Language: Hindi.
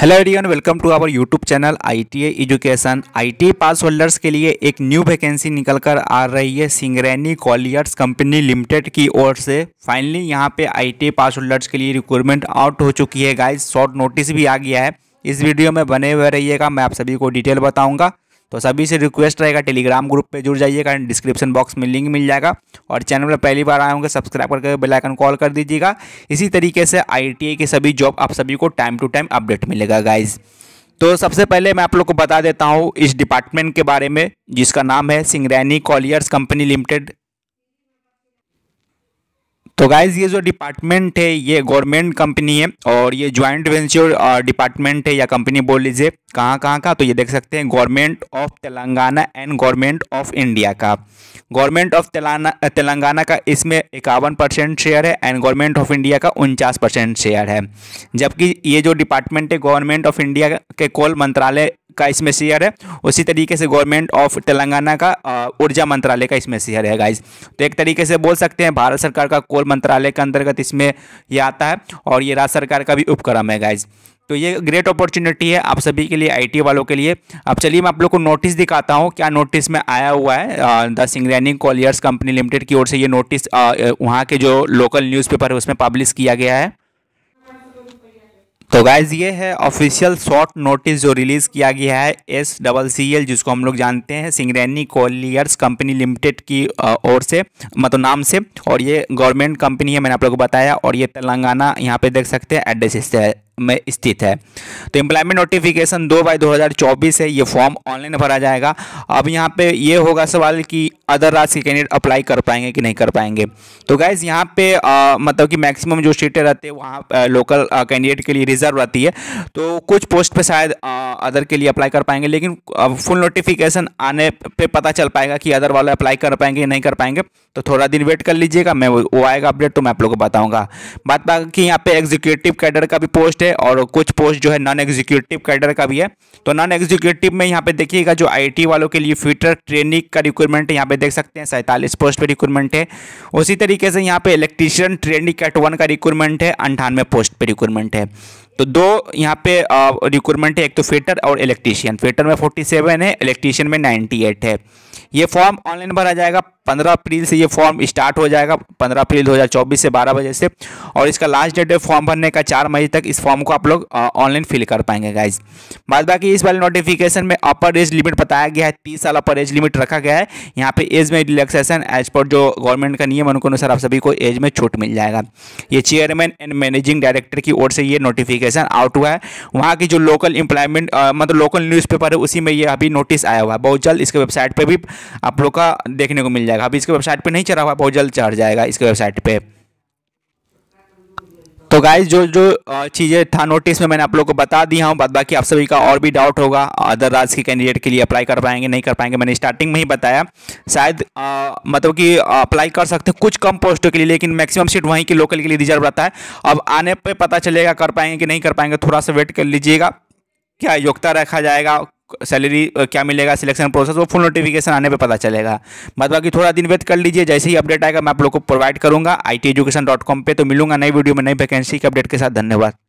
हेलो एडियन welcome to our YouTube channel ITA education IT pass holders के लिए एक न्यू वैकेंसी निकल कर आ रही है सिंगरैनी कॉलियर्स कंपनी लिमिटेड की ओर से फाइनली यहां पे आईटी पास होल्डर्स के लिए रिक्वायरमेंट आउट हो चुकी है गाइस शॉर्ट नोटिस भी आ गया है इस वीडियो में बने हुए रहिएगा मैं आप सभी को डिटेल बताऊँगा तो सभी से रिक्वेस्ट रहेगा टेलीग्राम ग्रुप पे जुड़ जाइएगा डिस्क्रिप्शन बॉक्स में लिंक मिल जाएगा और चैनल पर पहली बार आए होंगे सब्सक्राइब करके बेलाइकन कॉल कर दीजिएगा इसी तरीके से आई के सभी जॉब आप सभी को टाइम टू टाइम अपडेट मिलेगा गाइज़ तो सबसे पहले मैं आप लोग को बता देता हूँ इस डिपार्टमेंट के बारे में जिसका नाम है सिंगरैनी कॉलियर्स कंपनी लिमिटेड तो गाइज ये जो डिपार्टमेंट है ये गवर्नमेंट कंपनी है और ये ज्वाइंट वेंचर डिपार्टमेंट है या कंपनी बोल लीजिए कहाँ कहाँ का तो ये देख सकते हैं government of Telangana and government of India का गवर्नमेंट ऑफ तेलंगाना का इसमें इक्यावन परसेंट शेयर है एंड गवर्नमेंट ऑफ इंडिया का उनचास परसेंट शेयर है जबकि ये जो डिपार्टमेंट है गवर्नमेंट ऑफ इंडिया के कोल मंत्रालय का इसमें शेयर है उसी तरीके से गवर्नमेंट ऑफ तेलंगाना का ऊर्जा मंत्रालय का इसमें शेयर है गाइज तो एक तरीके से बोल सकते हैं भारत सरकार का कोल मंत्रालय के अंतर्गत इसमें यह आता है और ये राज्य सरकार का भी उपक्रम है गाइज तो ये ग्रेट अपॉर्चुनिटी है आप सभी के लिए आईटी वालों के लिए अब चलिए मैं आप लोग को नोटिस दिखाता हूँ क्या नोटिस में आया हुआ है the Singareni collieries company limited की ओर से ये नोटिस वहाँ के जो लोकल न्यूज़पेपर है उसमें पब्लिश किया गया है तो गाइज ये है ऑफिशियल शॉर्ट नोटिस जो रिलीज़ किया गया है एस डबल सी एल जिसको हम लोग जानते हैं सिंगरैनी कॉलियर्स कंपनी लिमिटेड की ओर से मतलब नाम से और ये गवर्नमेंट कंपनी है मैंने आप लोगों को बताया और ये तेलंगाना यहाँ पे देख सकते हैं एड्रेस में स्थित है तो एम्प्लॉयमेंट नोटिफिकेशन दो बाई दो हज़ार चौबीस है ये फॉर्म ऑनलाइन भरा जाएगा अब यहाँ पे ये होगा सवाल कि अदर राज्य के कैंडिडेट अप्लाई कर पाएंगे कि नहीं कर पाएंगे तो गाइज यहाँ पे आ, मतलब कि मैक्सिमम जो सीटें रहती है वहाँ लोकल कैंडिडेट के लिए रिजर्व रहती है तो कुछ पोस्ट पर शायद अदर के लिए अप्लाई कर पाएंगे लेकिन फुल नोटिफिकेशन आने पर पता चल पाएगा कि अदर वाले अप्लाई कर पाएंगे या नहीं कर पाएंगे तो थोड़ा दिन वेट कर लीजिएगा मैं वो आएगा अपडेट तो मैं आप लोग को बताऊँगा बात बाकी यहाँ पे एग्जीक्यूटिव कैडर का भी पोस्ट थे और कुछ पोस्ट जो है नॉन एग्जीक्यूटिव कैडर का भी है तो नॉन एग्जीक्यूटिव में यहाँ पे देखिएगा जो आईटी वालों के लिए फ्यूटर ट्रेनिंग का रिक्वायरमेंट यहाँ पे देख सकते हैं सैंतालीस पोस्ट पे रिक्वायरमेंट है उसी तरीके से यहाँ पे इलेक्ट्रीशियन ट्रेनिंग कैट वन का रिक्वायरमेंट है अंठानवे पोस्ट पे रिक्वायरमेंट है तो दो यहाँ पे रिक्रूटमेंट है एक तो फेटर और इलेक्ट्रीशियन फेटर में फोर्टी सेवन है इलेक्ट्रीशियन में नाइन्टी एट है ये फॉर्म ऑनलाइन भरा जाएगा पंद्रह अप्रैल से ये फॉर्म स्टार्ट हो जाएगा पंद्रह अप्रैल दो हज़ार चौबीस से बारह बजे से और इसका लास्ट डेट है फॉर्म भरने का चार मई तक इस फॉर्म को आप लोग ऑनलाइन फिल कर पाएंगे गाइज बाद बाकी इस वाले नोटिफिकेशन में अपर एज लिमिट बताया गया है तीस साल अपर एज लिमिट रखा गया है यहाँ पे एज में रिलैक्सेशन एज पर जो गवर्नमेंट का नियम है उनके अनुसार आप सभी को एज में छूट मिल जाएगा ये चेयरमैन एंड मैनेजिंग डायरेक्टर की ओर से ये नोटिफिकेशन नोटिफिकेशन आउट हुआ है वहाँ की जो लोकल इंप्लायमेंट मतलब लोकल न्यूज़पेपर है उसी में ये अभी नोटिस आया हुआ है बहुत जल्द इसके वेबसाइट पर भी आप लोग का देखने को मिल जाएगा अभी इसके वेबसाइट पर नहीं चढ़ा हुआ बहुत जल्द चढ़ जाएगा इसके वेबसाइट पर तो गाइज जो जो चीज़ें था नोटिस में मैंने आप लोग को बता दिया हूँ बाद बाकी आप सभी का और भी डाउट होगा अदर राज्य के कैंडिडेट के लिए अप्लाई कर पाएंगे नहीं कर पाएंगे मैंने स्टार्टिंग में ही बताया शायद मतलब कि अप्लाई कर सकते हैं कुछ कम पोस्टों के लिए लेकिन मैक्सिमम सीट वहीं की लोकल के लिए रिजर्व रहता है अब आने पर पता चलेगा कर पाएंगे कि नहीं कर पाएंगे थोड़ा सा वेट कर लीजिएगा क्या योग्यता रखा जाएगा सैलरी क्या मिलेगा सिलेक्शन प्रोसेस वो फुल नोटिफिकेशन आने पे पता चलेगा बाद बाकी थोड़ा दिन वेट कर लीजिए जैसे ही अपडेट आएगा मैं आप लोग को प्रोवाइड करूँगा आई पे तो मिलूंगा नई वीडियो में नई वैकेंसी के अपडेट के साथ धन्यवाद